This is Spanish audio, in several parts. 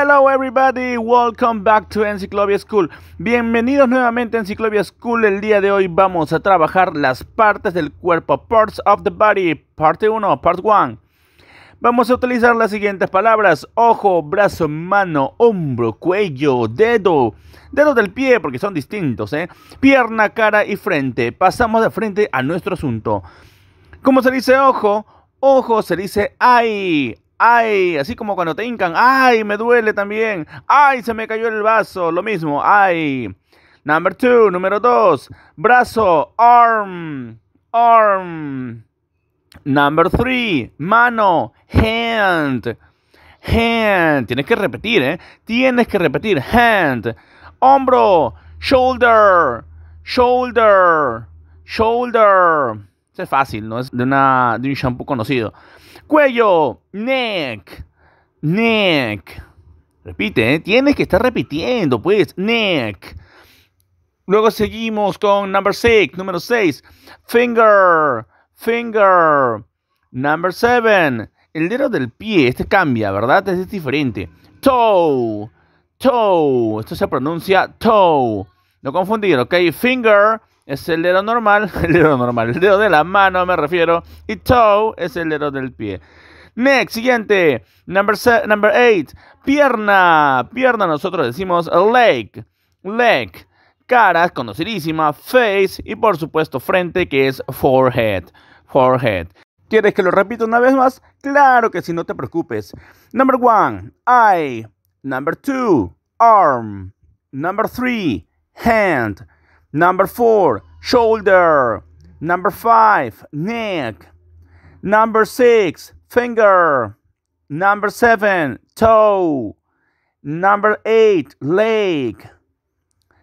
Hello everybody, welcome back to Encyclopedia School. Bienvenidos nuevamente a Encyclopedia School. El día de hoy vamos a trabajar las partes del cuerpo, parts of the body, parte 1, part 1. Vamos a utilizar las siguientes palabras: ojo, brazo, mano, hombro, cuello, dedo, dedo del pie porque son distintos, ¿eh? Pierna, cara y frente. Pasamos de frente a nuestro asunto. ¿Cómo se dice ojo? Ojo se dice ay. Ay, así como cuando te hincan. Ay, me duele también. Ay, se me cayó el vaso. Lo mismo. Ay. Number two, número dos. Brazo. Arm. Arm. Number three. Mano. Hand. Hand. Tienes que repetir, ¿eh? Tienes que repetir. Hand. Hombro. Shoulder. Shoulder. Shoulder es fácil, ¿no? Es de, un shampoo conocido. Cuello, neck, neck. Repite, ¿eh? tienes que estar repitiendo, pues, neck. Luego seguimos con number six, número 6. Finger, finger. Number seven. El dedo del pie, este cambia, ¿verdad? Este es diferente. Toe, toe. Esto se pronuncia toe. No confundir, ¿ok? Finger, es el dedo normal, el dedo normal, el dedo de la mano me refiero, y toe es el dedo del pie. Next, siguiente, number, number eight, pierna, pierna nosotros decimos leg, leg, cara conocidísima, face y por supuesto frente que es forehead, forehead. ¿Quieres que lo repito una vez más? Claro que sí, no te preocupes. Number one, eye. Number two, arm. Number three, hand. Number 4. Shoulder. Number 5. Neck. Number 6. Finger. Number 7. Toe. Number 8. Leg.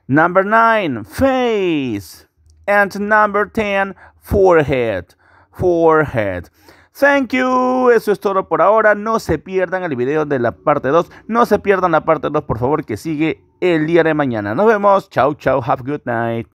Number 9. Face. And number 10. Forehead. Forehead. Thank you, eso es todo por ahora. No se pierdan el video de la parte 2. No se pierdan la parte 2, por favor, que sigue el día de mañana. Nos vemos. chau chau, Have a good night.